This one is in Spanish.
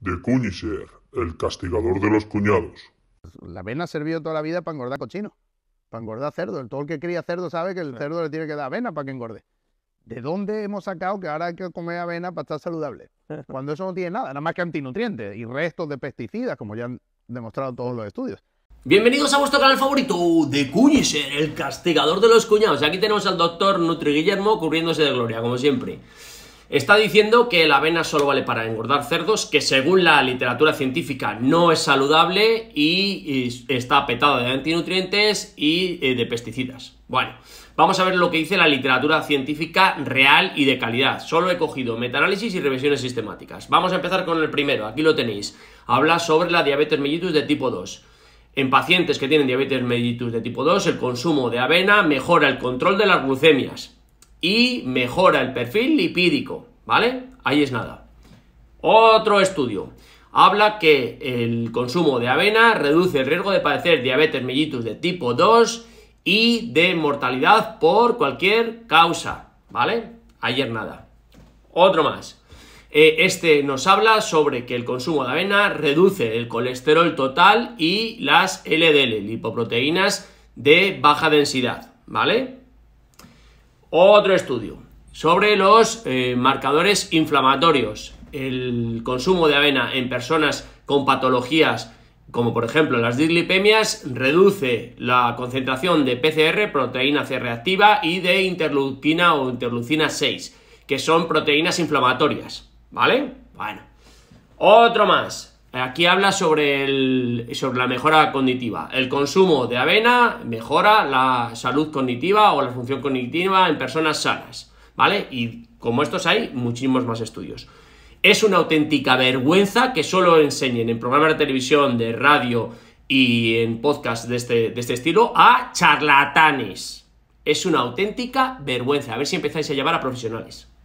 de Cuñisher, el castigador de los cuñados. La avena ha servido toda la vida para engordar cochino, para engordar cerdo. Todo el que cría cerdo sabe que el cerdo le tiene que dar avena para que engorde. ¿De dónde hemos sacado que ahora hay que comer avena para estar saludable? Cuando eso no tiene nada, nada más que antinutrientes y restos de pesticidas, como ya han demostrado todos los estudios. Bienvenidos a vuestro canal favorito de Cuñisher, el castigador de los cuñados. Aquí tenemos al doctor Nutri Guillermo cubriéndose de gloria, como siempre está diciendo que la avena solo vale para engordar cerdos, que según la literatura científica no es saludable y, está petada de antinutrientes y eh, de pesticidas. Bueno, vamos a ver lo que dice la literatura científica real y de calidad. Solo he cogido metaanálisis y revisiones sistemáticas. Vamos a empezar con el primero, aquí lo tenéis. Habla sobre la diabetes mellitus de tipo 2. En pacientes que tienen diabetes mellitus de tipo 2, el consumo de avena mejora el control de las glucemias, y mejora el perfil lipídico, ¿vale? Ahí es nada. Otro estudio. Habla que el consumo de avena reduce el riesgo de padecer diabetes mellitus de tipo 2 y de mortalidad por cualquier causa, ¿vale? Ayer nada. Otro más. Eh, este nos habla sobre que el consumo de avena reduce el colesterol total y las LDL, lipoproteínas de baja densidad, ¿vale? Otro estudio sobre los eh, marcadores inflamatorios. El consumo de avena en personas con patologías como por ejemplo las dislipemias, reduce la concentración de PCR, proteína C reactiva, y de interleuquina o interleucina 6, que son proteínas inflamatorias. ¿Vale? Bueno. Otro más. Aquí habla sobre, la mejora cognitiva. El consumo de avena mejora la salud cognitiva o la función cognitiva en personas sanas, ¿vale? Y como estos hay muchísimos más estudios. Es una auténtica vergüenza que solo enseñen en programas de televisión, de radio y en podcast de este, de este estilo a charlatanes. Es una auténtica vergüenza. A ver si empezáis a llamar a profesionales.